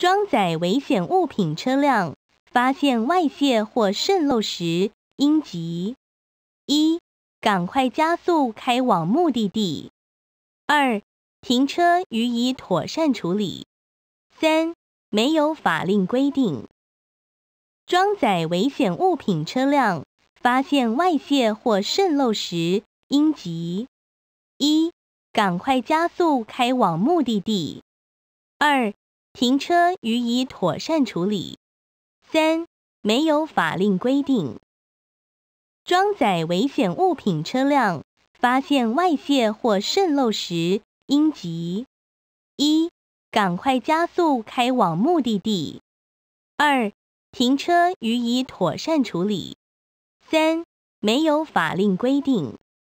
装载危险物品车辆发现外泄或渗漏时，应急：一、赶快加速开往目的地；二、停车予以妥善处理；三、没有法令规定。装载危险物品车辆发现外泄或渗漏时，应急：一、赶快加速开往目的地；二、停车予以妥善处理。三，没有法令规定。装载危险物品车辆发现外泄或渗漏时，应急一，赶快加速开往目的地；二，停车予以妥善处理；三，没有法令规定。